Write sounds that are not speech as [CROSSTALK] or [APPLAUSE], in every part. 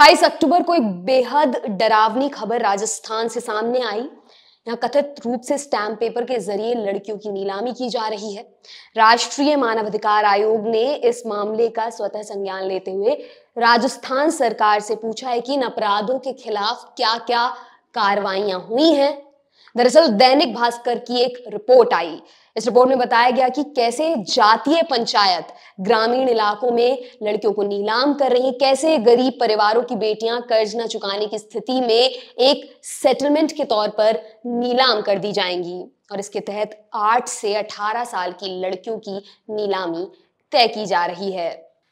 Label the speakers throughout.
Speaker 1: 28 अक्टूबर को एक बेहद डरावनी खबर राजस्थान से सामने आई यहाँ कथित रूप से स्टैम्प पेपर के जरिए लड़कियों की नीलामी की जा रही है राष्ट्रीय मानवाधिकार आयोग ने इस मामले का स्वतः संज्ञान लेते हुए राजस्थान सरकार से पूछा है कि इन अपराधों के खिलाफ क्या क्या कार्रवाइयां हुई हैं दरअसल दैनिक भास्कर की एक रिपोर्ट आई इस रिपोर्ट में बताया गया कि कैसे जातीय पंचायत ग्रामीण इलाकों में लड़कियों को नीलाम कर रही है कैसे गरीब परिवारों की बेटियां कर्ज न चुकाने की स्थिति में एक सेटलमेंट के तौर पर नीलाम कर दी जाएंगी और इसके तहत 8 से 18 साल की लड़कियों की नीलामी तय की जा रही है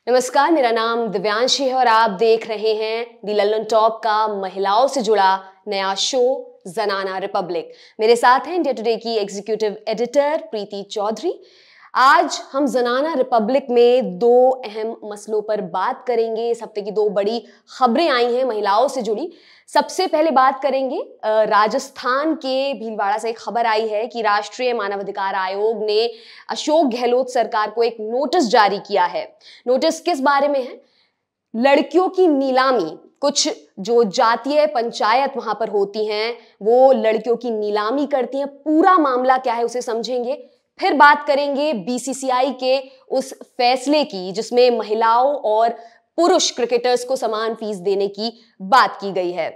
Speaker 1: नमस्कार मेरा नाम दिव्यांशी है और आप देख रहे हैं दी लल्लन टॉप का महिलाओं से जुड़ा नया शो जनाना रिपब्लिक मेरे साथ हैं इंडिया टुडे की एग्जीक्यूटिव एडिटर प्रीति चौधरी आज हम जनाना रिपब्लिक में दो अहम मसलों पर बात करेंगे इस हफ्ते की दो बड़ी खबरें आई हैं महिलाओं से जुड़ी सबसे पहले बात करेंगे राजस्थान के भीलवाड़ा से एक खबर आई है कि राष्ट्रीय मानवाधिकार आयोग ने अशोक गहलोत सरकार को एक नोटिस जारी किया है नोटिस किस बारे में है लड़कियों की नीलामी कुछ जो जातीय पंचायत वहां पर होती हैं वो लड़कियों की नीलामी करती हैं पूरा मामला क्या है उसे समझेंगे फिर बात करेंगे बीसीसीआई के उस फैसले की जिसमें महिलाओं और पुरुष क्रिकेटर्स को समान फीस देने की बात की गई है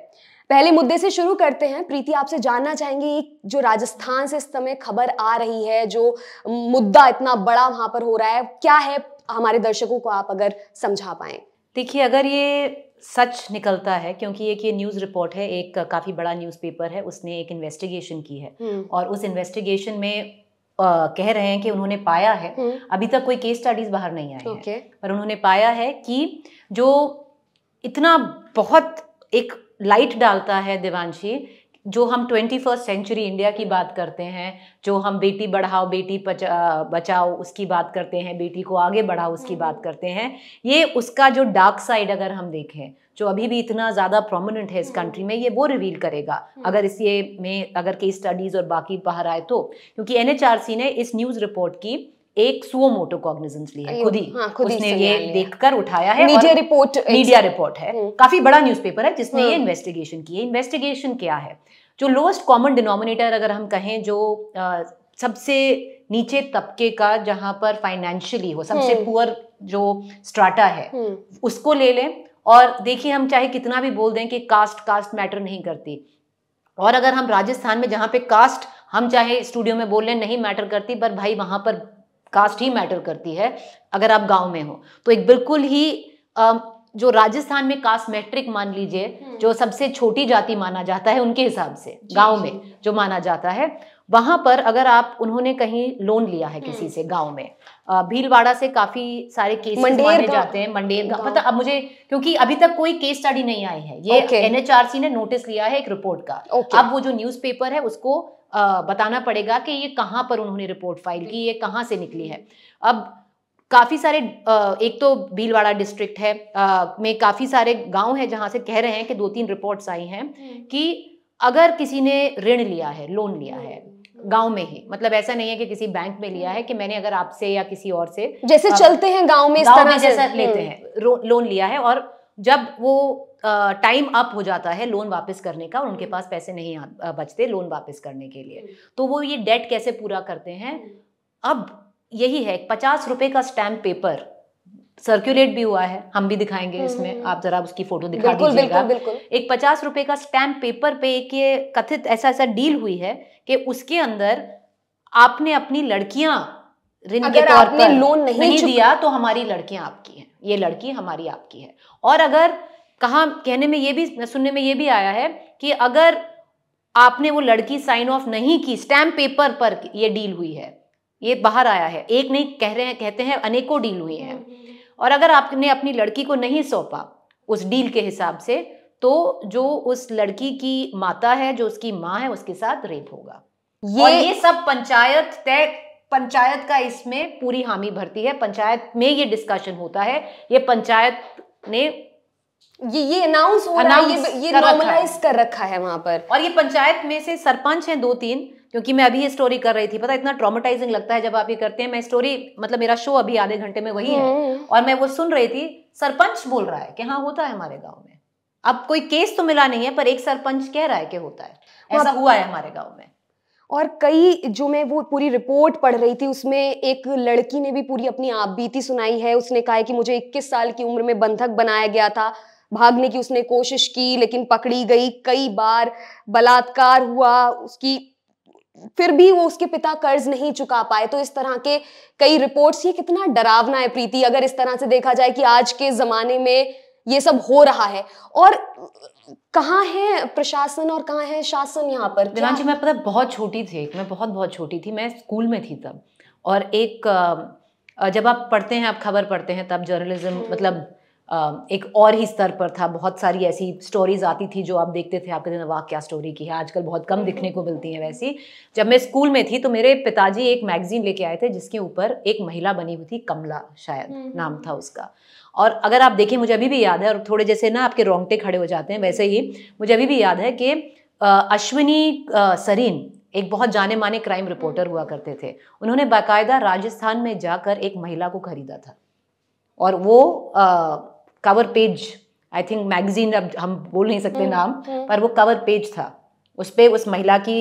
Speaker 1: पहले मुद्दे से शुरू करते हैं प्रीति आपसे जानना चाहेंगे जो राजस्थान से इस समय खबर आ रही है जो मुद्दा इतना बड़ा वहां पर हो रहा है क्या है हमारे दर्शकों को आप अगर समझा पाएं
Speaker 2: देखिए अगर ये सच निकलता है क्योंकि एक ये न्यूज़ रिपोर्ट है एक काफ़ी बड़ा न्यूज़पेपर है उसने एक इन्वेस्टिगेशन की है हम्म। और उस इन्वेस्टिगेशन में आ, कह रहे हैं कि उन्होंने पाया है हम्म। अभी तक कोई केस स्टडीज बाहर नहीं आई okay. है पर उन्होंने पाया है कि जो इतना बहुत एक लाइट डालता है दिवानशी जो हम ट्वेंटी फर्स्ट सेंचुरी इंडिया की बात करते हैं जो हम बेटी बढ़ाओ बेटी बचाओ उसकी बात करते हैं बेटी को आगे बढ़ाओ उसकी हम्म, बात हम्म। करते हैं ये उसका जो डार्क साइड अगर हम देखें जो अभी भी इतना ज़्यादा प्रोमिनेंट है इस कंट्री हम्म। में ये वो रिवील करेगा अगर इस ये में अगर केस स्टडीज़ और बाकी बाहर आए तो क्योंकि एन ने इस न्यूज़ रिपोर्ट की एक सुओ मोटो कॉग्निजेंस ली है खुद ही हाँ, उसने ये देखकर उठाया है मीडिया रिपोर्ट मीडिया रिपोर्ट है हम्म। काफी बड़ा न्यूज़पेपर है जिसने ये इन्वेस्टिगेशन हाँ। की है इन्वेस्टिगेशन क्या है जो लोएस्ट कॉमन डिनोमिनेटर अगर हम कहें जो आ, सबसे नीचे तबके का जहां पर फाइनेंशियली हो सबसे पुअर हम्म। जो स्ट्राटा है हम्म। उसको ले लें और देखिए हम चाहे कितना भी बोल दें कि कास्ट कास्ट मैटर नहीं करती और अगर हम राजस्थान में जहां पे कास्ट हम चाहे स्टूडियो में बोल लें नहीं मैटर करती पर भाई वहां पर कास्ट ही मैटर करती है अगर आप गांव में हो तो एक बिल्कुल ही जो राजस्थान में कास्ट मैट्रिक मान लीजिए हम्म। जो सबसे छोटी जाति माना जाता है उनके हिसाब से गांव में जो माना जाता है वहां पर अगर आप उन्होंने कहीं लोन लिया है हम्म। किसी से गांव में भीलवाड़ा से काफी सारे केस माने जाते हैं मंडेर का पता अब मुझे क्योंकि अभी तक कोई केस स्टडी नहीं आई है ये एनएचआरसी ने नोटिस लिया है एक रिपोर्ट का अब वो जो न्यूज़पेपर है उसको बताना पड़ेगा कि ये कहाँ पर उन्होंने रिपोर्ट फाइल की ये कहाँ से निकली है अब काफ़ी सारे एक तो भीलवाड़ा डिस्ट्रिक्ट है में काफ़ी सारे गांव हैं जहाँ से कह रहे हैं कि दो तीन रिपोर्ट्स आई हैं हम्म। कि अगर किसी ने ऋण लिया है लोन लिया है हम्म। गांव में ही मतलब ऐसा नहीं है कि किसी बैंक में लिया है कि मैंने अगर आपसे या किसी और से जैसे आ, चलते हैं गांव में इस तरह जैसा लेते हम्म। हैं लोन लिया है और जब वो टाइम अप हो जाता है लोन वापस करने का और उनके पास पैसे नहीं बचते लोन वापस करने के लिए हम्म। तो वो ये डेट कैसे पूरा करते हैं अब यही है पचास रुपए का स्टैम्प पेपर सर्कुलेट भी हुआ है हम भी दिखाएंगे हम्म, इसमें हम्म। आप जरा उसकी फोटो दिखा दीजिएगा एक पचास रुपए का स्टैम्प पेपर पे एक ये कथित ऐसा ऐसा डील हुई है कि उसके अंदर आपने अपनी लड़कियां ऋण के तौर पर लोन नहीं, नहीं दिया तो हमारी लड़कियां आपकी हैं ये लड़की हमारी आपकी है और अगर कहा कहने में ये भी सुनने में ये भी आया है कि अगर आपने वो लड़की साइन ऑफ नहीं की स्टैम्प पेपर पर ये डील हुई है ये बाहर आया है एक नहीं कह रहे हैं कहते हैं अनेकों डील हुई हैं और अगर आपने अपनी लड़की को नहीं सौंपा उस डील के हिसाब से तो जो उस लड़की की माता है जो उसकी माँ है उसके साथ रेप होगा ये, और ये सब पंचायत तय पंचायत का इसमें पूरी हामी भरती है पंचायत में ये डिस्कशन होता है ये पंचायत ने ये ये अनाउंस हो रहा है ये नॉर्मलाइज कर
Speaker 1: रखा है वहां पर
Speaker 2: और ये पंचायत में से सरपंच हैं दो तीन क्योंकि मैं अभी ये स्टोरी कर रही थी पता इतना ट्रॉमेटाइजिंग लगता है जब आप ये करते हैं मैं स्टोरी मतलब मेरा शो अभी आधे घंटे में वही है हम्म। और मैं वो सुन रही थी सरपंच बोल रहा है कि हाँ होता है हमारे गाँव में अब कोई केस तो मिला नहीं है पर एक सरपंच कह रहा है कि होता है ऐसा हुआ है हमारे गाँव में
Speaker 1: और कई जो मैं वो पूरी रिपोर्ट पढ़ रही थी उसमें एक लड़की ने भी पूरी अपनी आप बीती सुनाई है उसने कहा है कि मुझे 21 साल की उम्र में बंधक बनाया गया था भागने की उसने कोशिश की लेकिन पकड़ी गई कई बार बलात्कार हुआ उसकी फिर भी वो उसके पिता कर्ज नहीं चुका पाए तो इस तरह के कई रिपोर्ट्स ये कितना डरावना है प्रीति अगर इस तरह से देखा जाए कि आज के जमाने में ये सब हो रहा है और कहाँ है प्रशासन और कहाँ है शासन यहाँ पर जी मैं पता
Speaker 2: बहुत छोटी थी मैं बहुत बहुत छोटी थी मैं स्कूल में थी तब और एक जब आप पढ़ते हैं आप खबर पढ़ते हैं तब जर्नलिज्म हम्म। मतलब एक और ही स्तर पर था बहुत सारी ऐसी स्टोरीज आती थी जो आप देखते थे आपके दिन वाह क्या स्टोरी की है आजकल बहुत कम हम्म। दिखने को मिलती हैं वैसी जब मैं स्कूल में थी तो मेरे पिताजी एक मैगजीन लेके आए थे जिसके ऊपर एक महिला बनी हुई थी कमला शायद हम्म, हम्म, नाम था उसका और अगर आप देखें मुझे अभी भी याद है और थोड़े जैसे ना आपके रोंगटे खड़े हो जाते हैं वैसे ही मुझे अभी भी याद है कि अश्विनी सरीन एक बहुत जाने माने क्राइम रिपोर्टर हुआ करते थे उन्होंने बाकायदा राजस्थान में जाकर एक महिला को खरीदा था और वो cover page I think magazine अब हम बोल नहीं सकते हम्म, नाम हम्म। पर वो कवर पेज था उस पर उस महिला की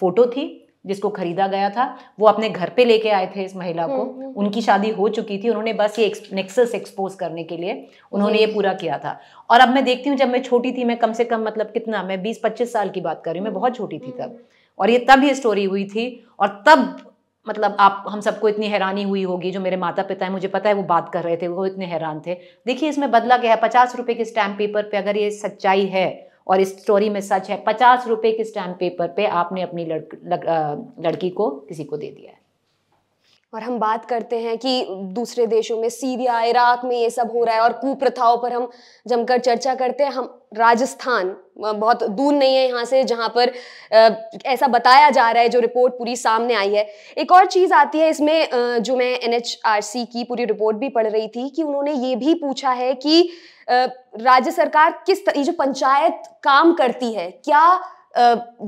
Speaker 2: फोटो थी जिसको खरीदा गया था वो अपने घर पे लेके आए थे इस महिला को हम्म, उनकी शादी हो चुकी थी उन्होंने बस ये नेक्सस एक्सपोज करने के लिए उन्होंने ये पूरा किया था और अब मैं देखती हूँ जब मैं छोटी थी मैं कम से कम मतलब कितना मैं बीस पच्चीस साल की बात कर रही हूँ मैं बहुत छोटी थी तब और ये तब ये स्टोरी हुई थी और तब मतलब आप हम सबको इतनी हैरानी हुई होगी जो मेरे माता पिता हैं मुझे पता है वो बात कर रहे थे वो इतने हैरान थे देखिए इसमें बदला गया है पचास रुपये के स्टैम्प पेपर पे अगर ये सच्चाई है और इस स्टोरी में सच है पचास रुपये के स्टैम्प पेपर पे आपने अपनी लड़, लड़, लड़की को किसी को दे दिया है
Speaker 1: और हम बात करते हैं कि दूसरे देशों में सीरिया इराक में ये सब हो रहा है और कुप्रथाओं पर हम जमकर चर्चा करते हैं हम राजस्थान बहुत दूर नहीं है यहाँ से जहाँ पर ऐसा बताया जा रहा है जो रिपोर्ट पूरी सामने आई है एक और चीज़ आती है इसमें जो मैं एन की पूरी रिपोर्ट भी पढ़ रही थी कि उन्होंने ये भी पूछा है कि राज्य सरकार किस तरह जो पंचायत काम करती है क्या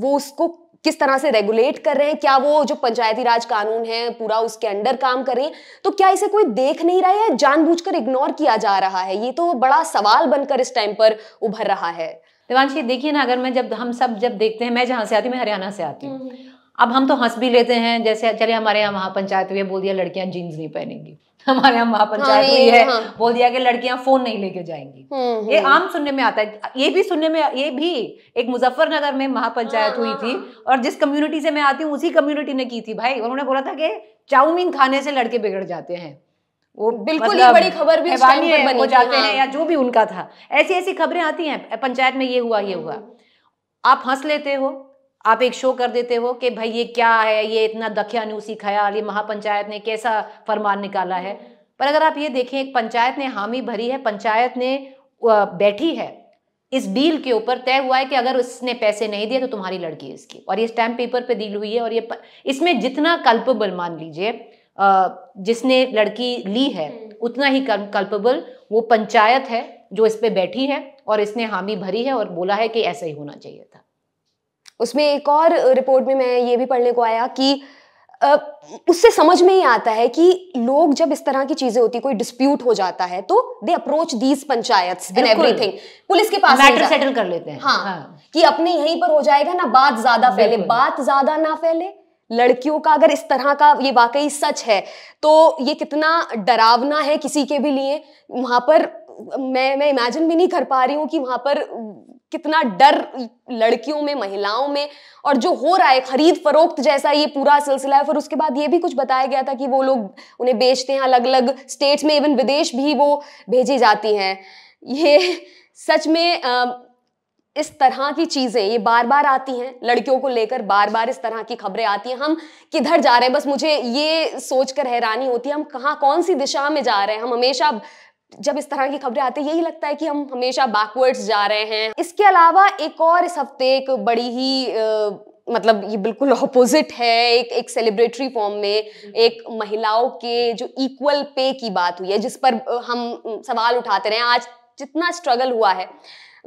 Speaker 1: वो उसको किस तरह से रेगुलेट कर रहे हैं क्या वो जो पंचायती राज कानून है पूरा उसके अंडर काम कर रहे हैं तो क्या इसे कोई देख नहीं रहा है या जानबूझकर इग्नोर किया जा रहा है ये तो बड़ा सवाल बनकर इस टाइम पर उभर रहा है देवांशी देखिए ना अगर मैं जब हम सब जब देखते हैं मैं जहां से आती हूँ
Speaker 2: मैं हरियाणा से आती हूँ हम्म। अब हम तो हंस भी लेते हैं जैसे चले हमारे यहाँ वहां पंचायत में बोल दिया लड़कियां जीन्स नहीं पहनेंगी हमारे यहाँ महापंचायत हुई है बोल दिया कि लड़कियां फोन नहीं लेके जाएंगी हम्म, हम्म। ये आम सुनने में आता है ये भी सुनने में ये भी एक मुजफ्फरनगर में महापंचायत हाँ, हुई हाँ, थी हाँ। और जिस कम्युनिटी से मैं आती हूँ उसी कम्युनिटी ने की थी भाई उन्होंने बोला था कि चाउमीन खाने से लड़के बिगड़ जाते हैं वो बिल्कुल मतलब ही बड़ी खबर भी बनी हो जाते हैं या जो भी उनका था ऐसी ऐसी खबरें आती हैं पंचायत में ये हुआ ये हुआ हम्म। आप हंस लेते हो आप एक शो कर देते हो कि भाई ये क्या है ये इतना दखियानुसी ख्याल ये महापंचायत ने कैसा फरमान निकाला है पर अगर आप ये देखें एक पंचायत ने हामी भरी है पंचायत ने बैठी है इस डील के ऊपर तय हुआ है कि अगर उसने पैसे नहीं दिए तो तुम्हारी लड़की है इसकी और ये स्टैम्प पेपर पे डील हुई है और ये प... इसमें जितना कल्पबल मान लीजिए जिसने लड़की ली है हम्म। उतना ही कल्पबल वो पंचायत है जो इस पर बैठी है और इसने हामी भरी है और बोला है कि ऐसा ही होना चाहिए था
Speaker 1: उसमें एक और रिपोर्ट में मैं ये भी पढ़ने को आया कि उससे समझ में ही आता है कि लोग जब इस तरह की चीजें होती कोई डिस्प्यूट हो जाता है तो they approach these panchayat everything police के पास मैटर सेटल कर लेते हैं हाँ, हाँ कि अपने यहीं पर हो जाएगा ना बात ज्यादा फैले बात ज्यादा ना फैले लड़कियों का अगर इस तरह का ये वाकई सच है तो ये कितना डरावना है किसी के भी लिए वहां पर मैं मैं इमेजिन भी नहीं कर पा रही हूँ कि वहां पर कितना डर लड़कियों में महिलाओं में और जो हो रहा है खरीद फरोख्त जैसा ये पूरा सिलसिला है फिर उसके बाद ये भी कुछ बताया गया था कि वो लोग उन्हें बेचते हैं अलग अलग स्टेट्स में इवन विदेश भी वो भेजी जाती हैं ये सच में इस तरह की चीज़ें ये बार बार आती हैं लड़कियों को लेकर बार बार इस तरह की खबरें आती हैं हम किधर जा रहे हैं बस मुझे ये सोचकर हैरानी होती है हम कहाँ कौन सी दिशा में जा रहे हैं हम हमेशा जब इस तरह की खबरें आती है यही लगता है कि हम हमेशा बैकवर्ड्स जा रहे हैं इसके अलावा एक और इस हफ्ते एक बड़ी ही आ, मतलब ये बिल्कुल ऑपोजिट है एक एक सेलिब्रेटरी फॉर्म में एक महिलाओं के जो इक्वल पे की बात हुई है जिस पर हम सवाल उठाते रहे आज जितना स्ट्रगल हुआ है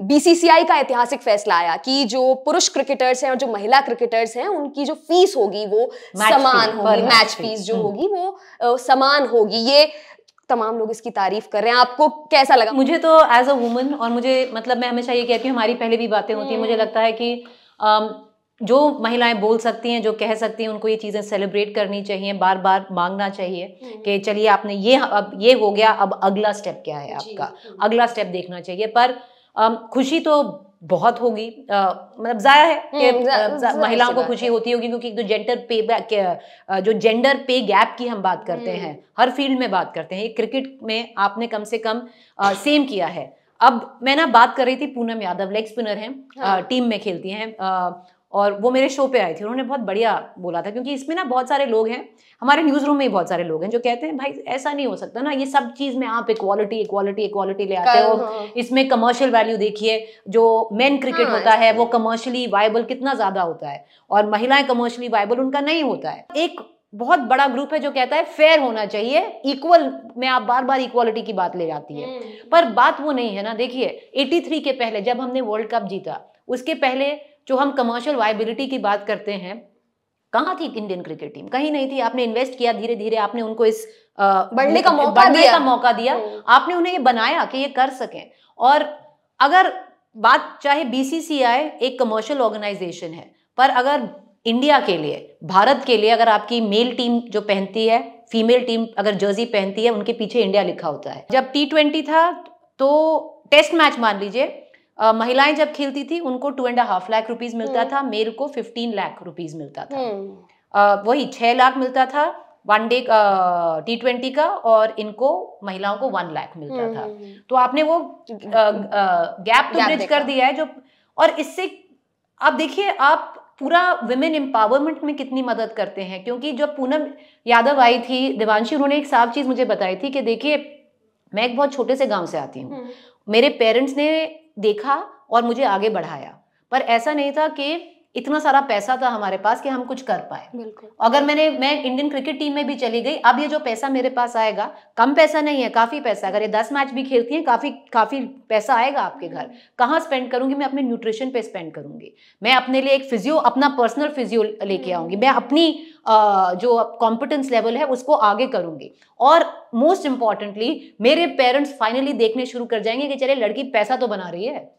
Speaker 1: बीसीसीआई का ऐतिहासिक फैसला आया कि जो पुरुष क्रिकेटर्स हैं और जो महिला क्रिकेटर्स हैं उनकी जो फीस होगी वो समान होगी मैच फीस जो हम्म। होगी वो समान होगी ये तमाम लोग इसकी तारीफ कर रहे हैं आपको कैसा लगा मुझे तो एज अ वुमन
Speaker 2: और मुझे मतलब मैं हमेशा ये कहती हूँ हमारी पहले भी बातें होती हैं मुझे लगता है कि जो महिलाएं बोल सकती हैं जो कह सकती हैं उनको ये चीज़ें सेलिब्रेट करनी चाहिए बार बार मांगना चाहिए हम्म। कि चलिए आपने ये अब ये हो गया अब अगला स्टेप क्या है आपका हम्म। अगला स्टेप देखना चाहिए पर खुशी तो बहुत होगी मतलब जाया है कि हम्म, महिलाओं को खुशी होती होगी क्योंकि तो जो जेंडर पे जो जेंडर पे गैप की हम बात करते हम्म। हैं हर फील्ड में बात करते हैं क्रिकेट में आपने कम से कम सेम किया है अब मैं ना बात कर रही थी पूनम यादव लेग स्पिनर हैं हाँ। टीम में खेलती हैं और वो मेरे शो पे आई थी उन्होंने बहुत बढ़िया बोला था क्योंकि इसमें ना बहुत सारे लोग हैं हमारे न्यूज़ रूम में ही बहुत सारे लोग हैं जो कहते हैं भाई ऐसा नहीं हो सकता ना ये सब चीज़ में आप इक्वालिटी इक्वालिटी इक्वालिटी ले आते हो इसमें कमर्शियल वैल्यू देखिए जो मेन क्रिकेट हाँ, होता है वो कमर्शियली वाइबल कितना ज़्यादा होता है और महिलाएं कमर्शियली वाइबल उनका नहीं होता है एक बहुत बड़ा ग्रुप है जो कहता है फेयर होना चाहिए इक्वल में आप बार बार इक्वालिटी की बात ले जाती है हम्म। पर बात वो नहीं है ना देखिए 83 के पहले जब हमने वर्ल्ड कप जीता उसके पहले जो हम कमर्शियल वायबिलिटी की बात करते हैं कहाँ थी इंडियन क्रिकेट टीम कहीं नहीं थी आपने इन्वेस्ट किया धीरे धीरे आपने उनको इस बढ़ने का मौका बढ़ने दिया का मौका दिया तो- आपने उन्हें ये बनाया कि ये कर सकें और अगर बात चाहे बीसीसीआई एक कमर्शियल ऑर्गेनाइजेशन है पर अगर इंडिया के लिए भारत के लिए अगर आपकी मेल टीम जो पहनती है फीमेल टीम अगर जर्सी पहनती है उनके पीछे इंडिया लिखा होता है जब टी ट्वेंटी था तो टेस्ट मैच मान लीजिए महिलाएं जब खेलती थी उनको two and half lakh rupees मिलता था मेल को फिफ्टीन लाख रुपीज मिलता
Speaker 1: था
Speaker 2: वही छह लाख मिलता था वन डे टी ट्वेंटी का और इनको महिलाओं को वन लाख मिलता हम्म, था हम्म, हम्म। तो आपने वो गैप तो ब्रिज कर दिया है जो और इससे आप देखिए आप पूरा विमेन एम्पावरमेंट में कितनी मदद करते हैं क्योंकि जब पूनम यादव आई थी देवांशी उन्होंने एक साफ चीज मुझे बताई थी कि देखिए मैं एक बहुत छोटे से गांव से आती हूँ मेरे पेरेंट्स ने देखा और मुझे आगे बढ़ाया पर ऐसा नहीं था कि इतना सारा पैसा था हमारे पास कि हम कुछ कर पाए अगर मैंने मैं इंडियन क्रिकेट टीम में भी चली गई अब ये जो पैसा मेरे पास आएगा कम पैसा नहीं है काफी पैसा अगर ये दस मैच भी खेलती है काफी काफी पैसा आएगा आपके घर कहाँ स्पेंड करूंगी मैं अपने न्यूट्रिशन पे स्पेंड करूंगी मैं अपने लिए एक फिजियो अपना पर्सनल फिजियो लेके हम्म। आऊंगी मैं अपनी जो कॉम्पिटेंस लेवल है उसको आगे करूंगी और मोस्ट इंपॉर्टेंटली मेरे पेरेंट्स फाइनली देखने शुरू कर जाएंगे कि चले लड़की पैसा तो बना रही है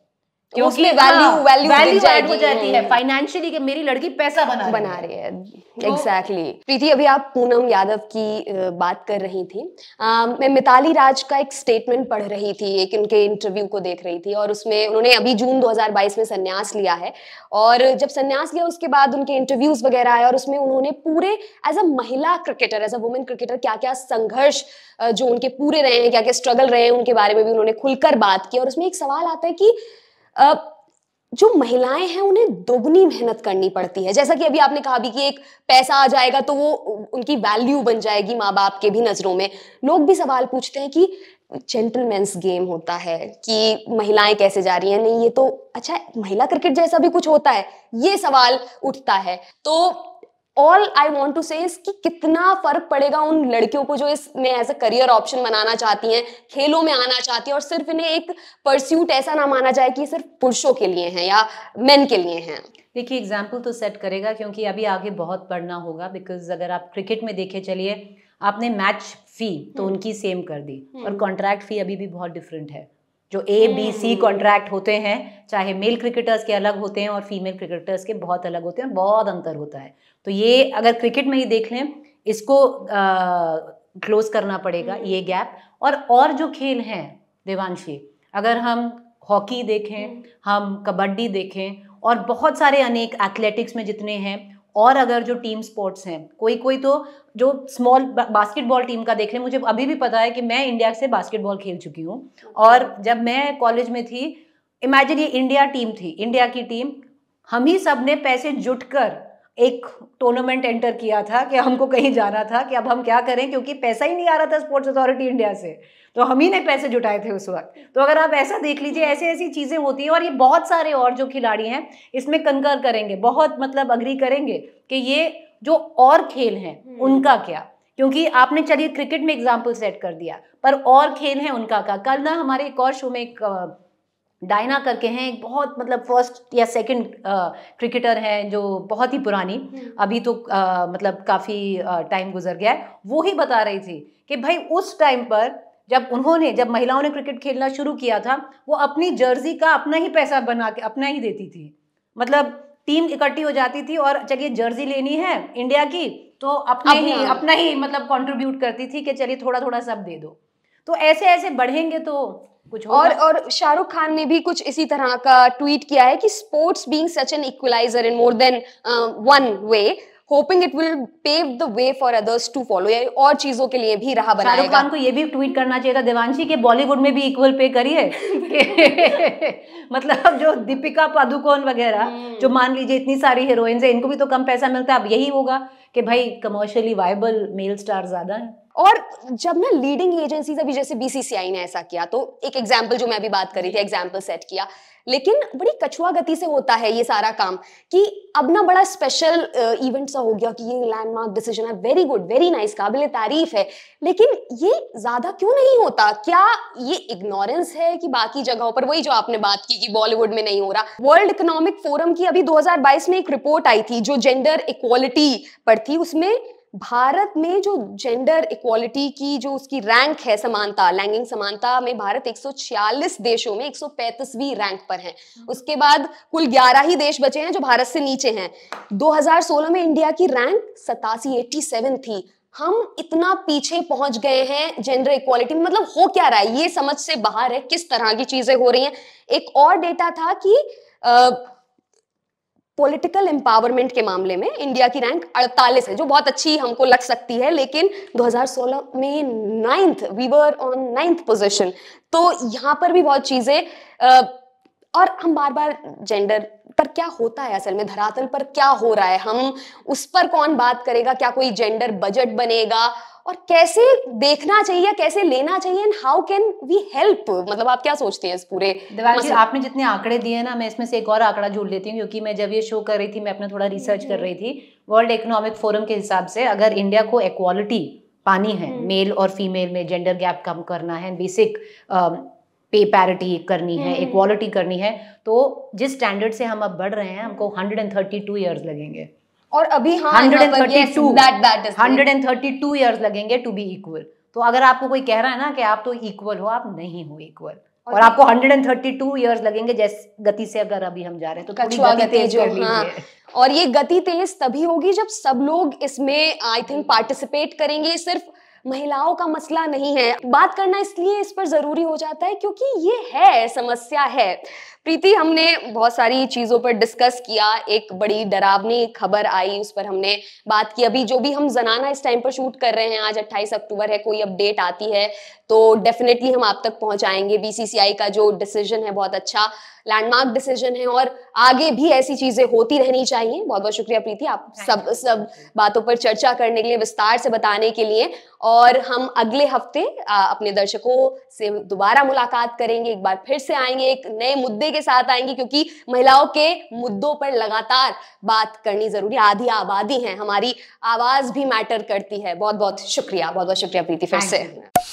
Speaker 2: उसमें वैल्यू वैल्यू वैल्यू हो जाती है फाइनेंशियली कि मेरी लड़की पैसा बना बना रही है एग्जैक्टली
Speaker 1: तो प्रीति अभी आप पूनम यादव की बात कर रही थी मैं मिताली राज का एक स्टेटमेंट पढ़ रही थी एक उनके इंटरव्यू को देख रही थी और उसमें उन्होंने अभी जून 2022 में संन्यास लिया है और जब संन्यास लिया उसके बाद उनके इंटरव्यूज वगैरह आए और उसमें उन्होंने पूरे एज अ महिला cricketer as a women cricketer क्या क्या संघर्ष जो उनके पूरे रहे हैं क्या क्या स्ट्रगल रहे हैं उनके बारे में भी उन्होंने खुलकर बात की और उसमें एक सवाल आता है कि जो महिलाएं हैं उन्हें दोगुनी मेहनत करनी पड़ती है जैसा कि अभी आपने कहा भी कि एक पैसा आ जाएगा तो वो उनकी वैल्यू बन जाएगी माँ बाप के भी नज़रों में लोग भी सवाल पूछते हैं कि जेंटलमैन्स गेम होता है कि महिलाएं कैसे जा रही हैं नहीं ये तो अच्छा महिला क्रिकेट जैसा भी कुछ होता है ये सवाल उठता है तो ऑल आई वॉन्ट टू से कि कितना फर्क पड़ेगा उन लड़कियों को जो इसमें एज अ करियर ऑप्शन बनाना चाहती हैं खेलों में आना चाहती हैं और सिर्फ इन्हें एक परस्यूट ऐसा ना माना जाए कि सिर्फ पुरुषों के लिए हैं या मेन के लिए हैं देखिए एग्जाम्पल तो सेट
Speaker 2: करेगा क्योंकि अभी आगे बहुत पढ़ना होगा बिकॉज अगर आप क्रिकेट में देखे चलिए आपने मैच फी तो हम्म। उनकी सेम कर दी और कॉन्ट्रैक्ट हम्म। फी अभी भी बहुत डिफरेंट है जो ए बी सी कॉन्ट्रैक्ट होते हैं चाहे मेल क्रिकेटर्स के अलग होते हैं और फीमेल क्रिकेटर्स के बहुत अलग होते हैं बहुत अंतर होता है तो ये अगर क्रिकेट में ही देख लें इसको क्लोज करना पड़ेगा hmm. ये गैप और और जो खेल हैं देवांशी अगर हम हॉकी देखें hmm. हम कबड्डी देखें और बहुत सारे अनेक एथलेटिक्स में जितने हैं और अगर जो टीम स्पोर्ट्स हैं कोई कोई तो जो स्मॉल बास्केटबॉल टीम का देख ले मुझे अभी भी पता है कि मैं इंडिया से बास्केटबॉल खेल चुकी हूँ और जब मैं कॉलेज में थी इमेजिन ये इंडिया टीम थी इंडिया की टीम हम ही सब ने पैसे जुट कर एक टूर्नामेंट एंटर किया था कि हमको कहीं जाना था कि अब हम क्या करें क्योंकि पैसा ही नहीं आ रहा था स्पोर्ट्स अथॉरिटी इंडिया से तो हम ही ने पैसे जुटाए थे उस वक्त तो अगर आप ऐसा देख लीजिए ऐसी ऐसी चीज़ें होती हैं और ये बहुत सारे और जो खिलाड़ी हैं इसमें कंकर करेंगे बहुत मतलब अग्री करेंगे कि ये जो और खेल हैं हम्म। उनका क्या क्योंकि आपने चलिए क्रिकेट में एग्जाम्पल सेट कर दिया पर और खेल हैं उनका का कल ना हमारे एक और शो में एक डायना करके हैं एक बहुत मतलब फर्स्ट या सेकंड क्रिकेटर हैं जो बहुत ही पुरानी हम्म। अभी तो आ, मतलब काफ़ी टाइम गुजर गया है वो ही बता रही थी कि भाई उस टाइम पर जब उन्होंने जब महिलाओं ने क्रिकेट खेलना शुरू किया था वो अपनी जर्सी का अपना ही पैसा बना के अपना ही देती थी मतलब टीम इकट्ठी हो जाती थी और चलिए जर्सी लेनी है इंडिया की तो अपने ही अपना ही मतलब कंट्रीब्यूट करती थी कि चलिए थोड़ा थोड़ा सब दे दो तो ऐसे ऐसे बढ़ेंगे तो कुछ और और
Speaker 1: शाहरुख खान ने भी कुछ इसी तरह का ट्वीट किया है कि sports being such an equaliser in more than one way hoping it will pave the way for others to follow या और चीजों के लिए भी रहा बनाएगा शाहरुख खान को ये भी ट्वीट करना चाहिए था देवांशी के बॉलीवुड में भी इक्वल पे करिए [LAUGHS]
Speaker 2: [LAUGHS] मतलब जो दीपिका पादुकोण वगैरह हम्म। जो मान लीजिए इतनी सारी हीरोइंस है इनको भी
Speaker 1: तो कम पैसा मिलता है अब यही होगा कि भाई कमर्शियली वायबल मेल स्टार ज्यादा है और जब ना लीडिंग एजेंसीज अभी जैसे बीसीसीआई ने ऐसा किया तो एक एग्जाम्पल जो मैं अभी बात कर रही थी एग्जाम्पल सेट किया लेकिन बड़ी कछुआ गति से होता है ये सारा काम कि अब ना बड़ा स्पेशल इवेंट uh, सा हो गया कि ये लैंडमार्क डिसीजन है वेरी गुड वेरी नाइस काबिल तारीफ है लेकिन ये ज्यादा क्यों नहीं होता क्या ये इग्नोरेंस है कि बाकी जगहों पर वही जो आपने बात की कि बॉलीवुड में नहीं हो रहा वर्ल्ड इकोनॉमिक फोरम की अभी 2022 में एक रिपोर्ट आई थी जो जेंडर इक्वालिटी पर थी उसमें भारत में जो जेंडर इक्वालिटी की जो उसकी रैंक है समानता लैंगिक समानता में भारत 146 देशों में 135वीं रैंक पर है उसके बाद कुल 11 ही देश बचे हैं जो भारत से नीचे हैं 2016 में इंडिया की रैंक सतासी एट्टी थी हम इतना पीछे पहुंच गए हैं जेंडर इक्वालिटी में मतलब हो क्या रहा है ये समझ से बाहर है किस तरह की चीजें हो रही हैं एक और डेटा था कि पॉलिटिकल एम्पावरमेंट के मामले में इंडिया की रैंक 48 है जो बहुत अच्छी हमको लग सकती है लेकिन 2016 में ninth we were on ninth position तो यहाँ पर भी बहुत चीज़ें और हम बार बार जेंडर पर क्या होता है असल में धरातल पर क्या हो रहा है हम उस पर कौन बात करेगा क्या कोई जेंडर बजट बनेगा और कैसे देखना चाहिए कैसे लेना चाहिए and how can we help मतलब आप क्या सोचते हैं इस पूरे दिवाली आपने
Speaker 2: जितने आंकड़े दिए हैं ना मैं इसमें से एक और आंकड़ा जोड़ लेती हूँ क्योंकि मैं जब ये शो कर रही थी मैं अपना थोड़ा रिसर्च कर हम्म। रही थी वर्ल्ड इकोनॉमिक फोरम के हिसाब से अगर इंडिया को इक्वालिटी पानी है मेल हम्म। और फीमेल में जेंडर गैप कम करना है बेसिक पे पैरिटी करनी है इक्वालिटी हम्म। करनी है तो जिस स्टैंडर्ड से हम अब बढ़ रहे हैं हमको 132 इयर्स लगेंगे
Speaker 1: और अभी hundred and
Speaker 2: thirty two year लगेंगे टू बी इक्वल तो अगर आपको कोई कह रहा है ना कि आप तो इक्वल हो आप नहीं हो इक्वल और, और आपको 132 इयर्स लगेंगे जैस गति से अगर अभी हम जा रहे हैं तो थोड़ी गति तेज कर हाँ।
Speaker 1: और ये गति तेज तभी होगी जब सब लोग इसमें आई थिंक पार्टिसिपेट करेंगे सिर्फ महिलाओं का मसला नहीं है बात करना इसलिए इस पर ज़रूरी हो जाता है क्योंकि ये है समस्या है प्रीति हमने बहुत सारी चीज़ों पर डिस्कस किया एक बड़ी डरावनी खबर आई उस पर हमने बात की अभी जो भी हम जनाना इस टाइम पर शूट कर रहे हैं आज 28 अक्टूबर है कोई अपडेट आती है तो डेफिनेटली हम आप तक पहुंचाएंगे बीसीसीआई का जो डिसीजन है बहुत अच्छा लैंडमार्क डिसीजन है और आगे भी ऐसी चीजें होती रहनी चाहिए बहुत बहुत शुक्रिया प्रीति आप सब सब बातों पर चर्चा करने के लिए विस्तार से बताने के लिए और हम अगले हफ्ते अपने दर्शकों से दोबारा मुलाकात करेंगे एक बार फिर से आएंगे एक नए मुद्दे के साथ आएंगे क्योंकि महिलाओं के मुद्दों पर लगातार बात करनी जरूरी आधी आबादी है हमारी आवाज भी मैटर करती है बहुत बहुत शुक्रिया बहुत बहुत शुक्रिया प्रीति फिर से